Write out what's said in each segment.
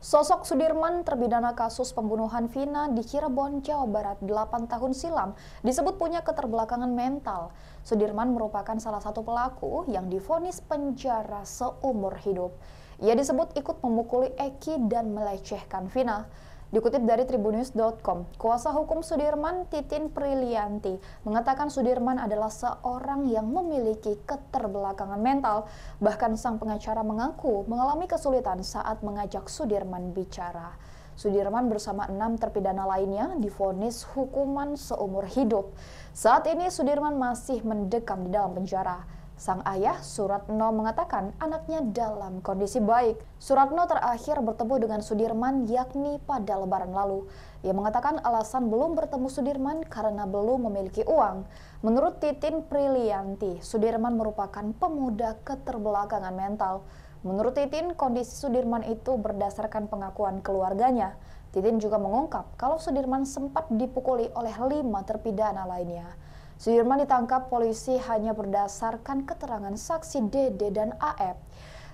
Sosok Sudirman terpidana kasus pembunuhan Vina di Cirebon, Jawa Barat 8 tahun silam disebut punya keterbelakangan mental. Sudirman merupakan salah satu pelaku yang difonis penjara seumur hidup. Ia disebut ikut memukuli Eki dan melecehkan Vina. Dikutip dari tribunnews.com, kuasa hukum Sudirman Titin Prilianti mengatakan Sudirman adalah seorang yang memiliki keterbelakangan mental. Bahkan sang pengacara mengaku mengalami kesulitan saat mengajak Sudirman bicara. Sudirman bersama enam terpidana lainnya difonis hukuman seumur hidup. Saat ini Sudirman masih mendekam di dalam penjara. Sang ayah, Suratno, mengatakan anaknya dalam kondisi baik. Suratno terakhir bertemu dengan Sudirman yakni pada lebaran lalu. Ia mengatakan alasan belum bertemu Sudirman karena belum memiliki uang. Menurut Titin Prilianti, Sudirman merupakan pemuda keterbelakangan mental. Menurut Titin, kondisi Sudirman itu berdasarkan pengakuan keluarganya. Titin juga mengungkap kalau Sudirman sempat dipukuli oleh lima terpidana lainnya. Sudirman ditangkap polisi hanya berdasarkan keterangan saksi Dede dan AF.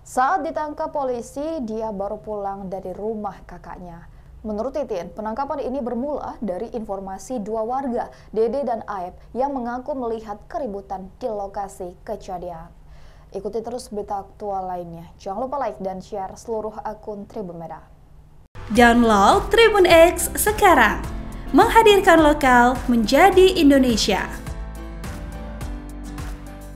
Saat ditangkap polisi, dia baru pulang dari rumah kakaknya. Menurut Titin, penangkapan ini bermula dari informasi dua warga, Dede dan Aep, yang mengaku melihat keributan di lokasi kejadian. Ikuti terus berita aktual lainnya. Jangan lupa like dan share seluruh akun Tribun Merah. Download Tribun X sekarang. Menghadirkan lokal menjadi Indonesia.